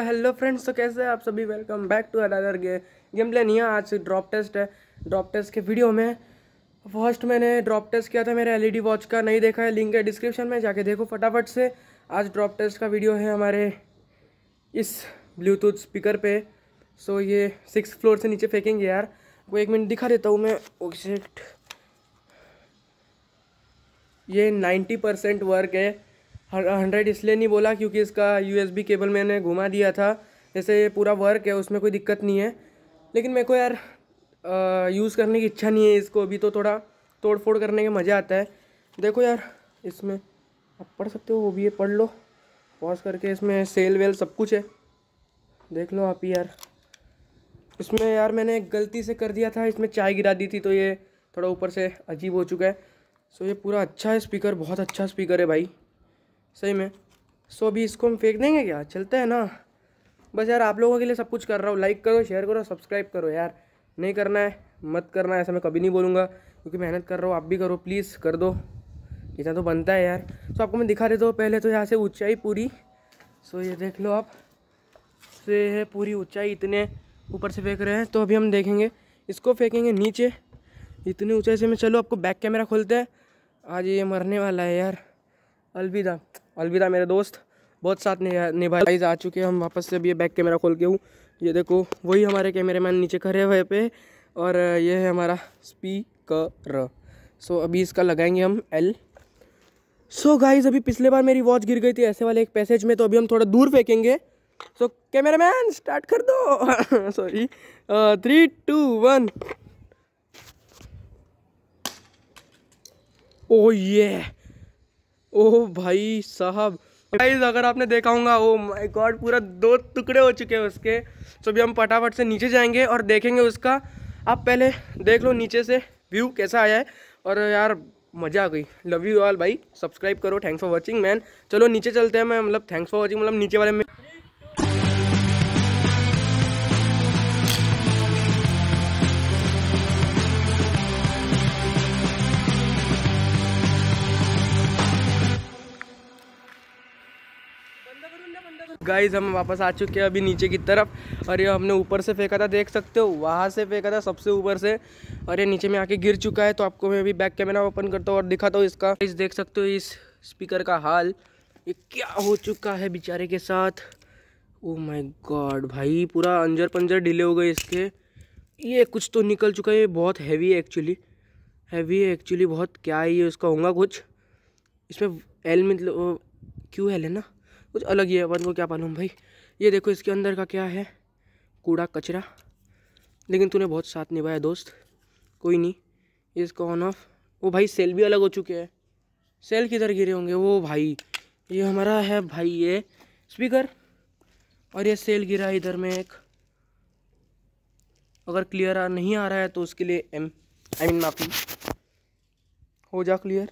hello तो friends तो कैसे हैं आप सभी वेलकम बैक टू अदर गे गेम प्ले नहीं आज ड्रॉप टेस्ट है ड्रॉप टेस्ट के वीडियो में फर्स्ट मैंने ड्रॉप टेस्ट किया था मेरे एलईडी वॉच e का नहीं देखा है लिंक है डिस्क्रिप्शन में जाके देखो फटाफट से आज ड्रॉप टेस्ट का वीडियो है हमारे इस ब्लूटूथ स्पीकर पे सो ये सिक्स फ्लोर से नीचे फेंकेंगे यार वो एक मिनट दिखा देता हूँ मैं ओके ये नाइन्टी परसेंट वर्क है हंड्रेड इसलिए नहीं बोला क्योंकि इसका यू केबल मैंने घुमा दिया था जैसे ये पूरा वर्क है उसमें कोई दिक्कत नहीं है लेकिन मेरे को यार यूज़ करने की इच्छा नहीं है इसको अभी तो थोड़ा तोड़ फोड़ करने का मज़ा आता है देखो यार इसमें आप पढ़ सकते हो वो भी ये पढ़ लो पॉज करके इसमें सेल वेल सब कुछ है देख लो आप यार इसमें यार मैंने गलती से कर दिया था इसमें चाय गिरा दी थी तो ये थोड़ा ऊपर से अजीब हो चुका है सो ये पूरा अच्छा है स्पीकर बहुत अच्छा स्पीकर है भाई सही में सो अभी इसको हम फेंक देंगे क्या चलते हैं ना बस यार आप लोगों के लिए सब कुछ कर रहा हूँ लाइक करो शेयर करो सब्सक्राइब करो यार नहीं करना है मत करना है ऐसा मैं कभी नहीं बोलूँगा क्योंकि मेहनत कर रहा हूँ आप भी करो प्लीज़ कर दो इतना तो बनता है यार तो आपको मैं दिखा देता हूँ पहले तो यहाँ से ऊँचाई पूरी सो ये देख लो आप से है पूरी ऊँचाई इतने ऊपर से फेंक रहे हैं तो अभी हम देखेंगे इसको फेंकेंगे नीचे इतनी ऊँचाई से मैं चलो आपको बैक कैमरा खोलते हैं आज ये मरने वाला है यार अलविदा अलविदा मेरे दोस्त बहुत साथ निभाए गाइज आ चुके हैं हम वापस से अभी ये बैक कैमरा खोल के हूँ ये देखो वही हमारे कैमरामैन नीचे खड़े हुए पे और ये है हमारा स्पीकर सो अभी इसका लगाएंगे हम एल सो so, गाइज अभी पिछले बार मेरी वॉच गिर गई थी ऐसे वाले एक पैसेज में तो अभी हम थोड़ा दूर फेंकेंगे सो कैमरा कैमरामैन स्टार्ट कर दो सॉरी थ्री टू वन ओ ये ओह भाई साहब गाइज अगर आपने देखा होगा ओ माय गॉड पूरा दो टुकड़े हो चुके हैं उसके तो अभी हम फटाफट से नीचे जाएंगे और देखेंगे उसका आप पहले देख लो नीचे से व्यू कैसा आया है और यार मज़ा आ गई लव यू ऑल भाई सब्सक्राइब करो थैंक्स फॉर वॉचिंग मैन चलो नीचे चलते हैं मैं मतलब थैंक्स फॉर वॉचिंग मतलब नीचे वाले में गाइज हम वापस आ चुके हैं अभी नीचे की तरफ और ये हमने ऊपर से फेंका था देख सकते हो वहाँ से फेंका था सबसे ऊपर से और ये नीचे में आके गिर चुका है तो आपको मैं अभी बैक कैमरा ओपन करता हूँ और दिखाता हूँ इसका इस देख सकते हो इस स्पीकर का हाल ये क्या हो चुका है बेचारे के साथ ओ माई गॉड भाई पूरा अंजर पंजर डिले हो गए इसके ये कुछ तो निकल चुका है ये बहुत हैवी है एक्चुअली हैवी है एक्चुअली बहुत क्या है ये उसका होगा कुछ इसमें एल मतलब क्यू एल है ना कुछ अलग ही है अपन को क्या मालूम भाई ये देखो इसके अंदर का क्या है कूड़ा कचरा लेकिन तूने बहुत साथ निभाया दोस्त कोई नहीं इसका ऑन ऑफ वो भाई सेल भी अलग हो चुके हैं सेल किधर गिरे होंगे वो भाई ये हमारा है भाई ये स्पीकर और ये सेल गिरा है इधर में एक अगर क्लियर आ नहीं आ रहा है तो उसके लिए एम आई मीन माफ़ी हो जा क्लियर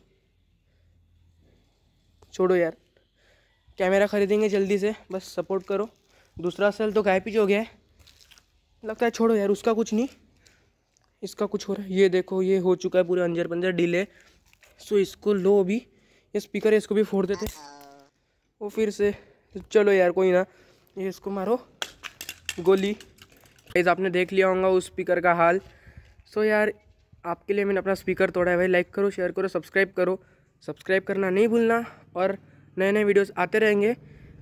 छोड़ो यार कैमरा ख़रीदेंगे जल्दी से बस सपोर्ट करो दूसरा सेल तो गायब ही हो गया है लगता है छोड़ो यार उसका कुछ नहीं इसका कुछ हो रहा है ये देखो ये हो चुका है पूरा अंजर पंजर डिले सो इसको लो अभी ये स्पीकर इसको भी फोड़ देते वो फिर से चलो यार कोई ना ये इसको मारो गोली गाइज आपने देख लिया होगा उस स्पीकर का हाल सो यार आपके लिए मैंने अपना स्पीकर तोड़ा है भाई लाइक करो शेयर करो सब्सक्राइब करो सब्सक्राइब करना नहीं भूलना और नए नए वीडियोस आते रहेंगे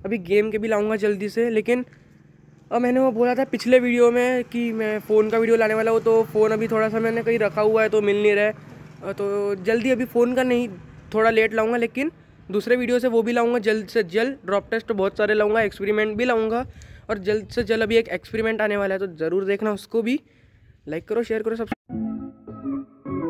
अभी गेम के भी लाऊंगा जल्दी से लेकिन अब मैंने वो बोला था पिछले वीडियो में कि मैं फ़ोन का वीडियो लाने वाला हूँ तो फ़ोन अभी थोड़ा सा मैंने कहीं रखा हुआ है तो मिल नहीं रहा है तो जल्दी अभी फ़ोन का नहीं थोड़ा लेट लाऊँगा लेकिन दूसरे वीडियो से वो भी लाऊँगा जल्द से जल्द ड्रॉप टेस्ट बहुत सारे लाऊँगा एक्सपेरिमेंट भी लाऊँगा और जल्द से जल्द अभी एक एक्सपेरिमेंट आने वाला है तो ज़रूर देखना उसको भी लाइक करो शेयर करो सब